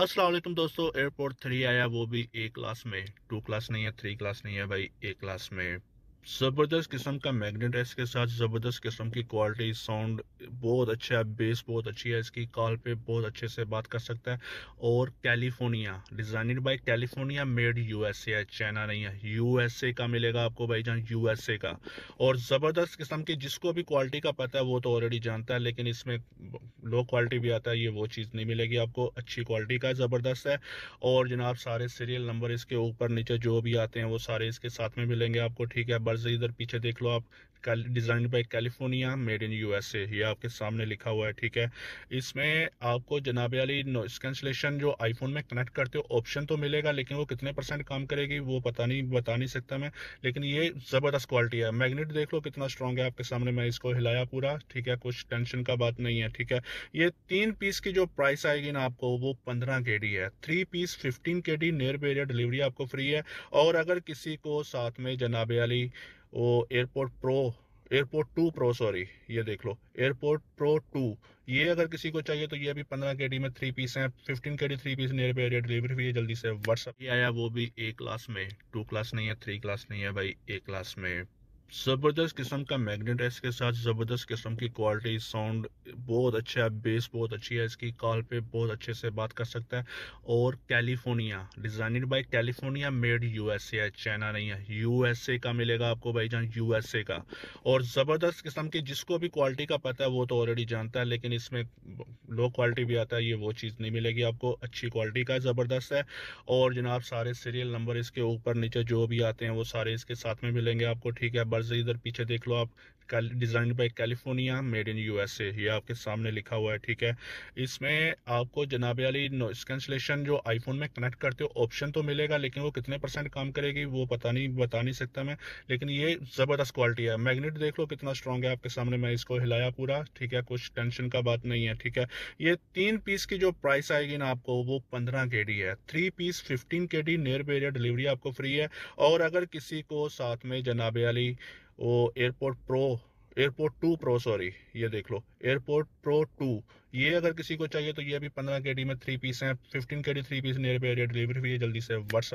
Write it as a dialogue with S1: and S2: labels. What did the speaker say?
S1: असलम दोस्तों airport three आया वो भी ए क्लास में टू क्लास नहीं है थ्री क्लास नहीं है भाई ए क्लास में ज़बरदस्त किस्म का मैग्नेट है इसके साथ ज़बरदस्त किस्म की क्वालिटी साउंड बहुत अच्छा है बेस बहुत अच्छी है इसकी कॉल पे बहुत अच्छे से बात कर सकता है और California designed by California made USA है चाइना नहीं है यूएसए का मिलेगा आपको भाई जान यूएसए का और ज़बरदस्त किस्म की जिसको भी क्वालिटी का पता है वो तो ऑलरेडी जानता है लेकिन इसमें लो क्वालिटी भी आता है ये वो चीज़ नहीं मिलेगी आपको अच्छी क्वालिटी का ज़बरदस्त है और जनाब सारे सीरियल नंबर इसके ऊपर नीचे जो भी आते हैं वो सारे इसके साथ में मिलेंगे आपको ठीक है कार्स इधर पीछे देख लो आप design by California made in USA ये आपके सामने लिखा हुआ है ठीक है इसमें आपको जनाब अली नॉइस कैंसलेशन जो आईफोन में कनेक्ट करते हो ऑप्शन तो मिलेगा लेकिन वो कितने परसेंट काम करेगी वो पता नहीं बता नहीं सकता मैं लेकिन ये ज़बरदस्त क्वालिटी है मैग्नेट देख लो कितना स्ट्रॉन्ग है आपके सामने मैं इसको हिलाया पूरा ठीक है कुछ टेंशन का बात नहीं है ठीक है ये तीन पीस की जो प्राइस आएगी ना आपको वो पंद्रह के डी है three piece fifteen K D near area delivery आपको फ्री है और अगर किसी को साथ में जनाब अली वो airport pro airport two pro sorry ये देख लो एयरपोर्ट प्रो टू ये अगर किसी को चाहिए तो ये अभी पंद्रह के डी में थ्री पीस हैं fifteen K D three piece nearby delivery हुई है जल्दी से व्हाट्सअप भी आया वो भी ए क्लास में टू क्लास नहीं है थ्री क्लास नहीं है भाई ए क्लास में ज़बरदस्त किस्म का मैग्नेट है इसके साथ ज़बरदस्त किस्म की क्वालिटी साउंड बहुत अच्छा है बेस बहुत अच्छी है इसकी कॉल पे बहुत अच्छे से बात कर सकता है और California designed by California made USA है चाइना नहीं है यूएसए का मिलेगा आपको भाई जान यूएसए का और ज़बरदस्त किस्म की जिसको भी क्वालिटी का पता है वो तो ऑलरेडी जानता है लेकिन इसमें लो क्वालिटी भी आता है ये वो चीज़ नहीं मिलेगी आपको अच्छी क्वालिटी का ज़बरदस्त है और जनाब सारे सीरियल नंबर इसके ऊपर नीचे जो भी आते हैं वो सारे इसके साथ में मिलेंगे आपको ठीक है बार इधर पीछे देख लो आप design by California made in USA ये आपके सामने लिखा हुआ है ठीक है इसमें आपको जनाब अली नॉइस कैंसलेशन जो आईफोन में कनेक्ट करते हो ऑप्शन तो मिलेगा लेकिन वो कितने परसेंट काम करेगी वो पता नहीं बता नहीं सकता मैं लेकिन ये ज़बरदस्त क्वालिटी है मैग्नेट देख लो कितना स्ट्रांग है आपके सामने मैं इसको हिलाया पूरा ठीक है कुछ टेंशन का बात नहीं है ठीक है ये तीन पीस की जो प्राइस आएगी ना आपको वो पंद्रह के है three piece fifteen K D nearby delivery आपको फ्री है और अगर किसी को साथ में जनाब अली वो airport pro airport two pro sorry ये देख लो एयरपोर्ट प्रो टू ये अगर किसी को चाहिए तो ये अभी पंद्रह के डी में थ्री पीस हैं fifteen K D three piece nearby delivery हुई है जल्दी से व्हाट्सअप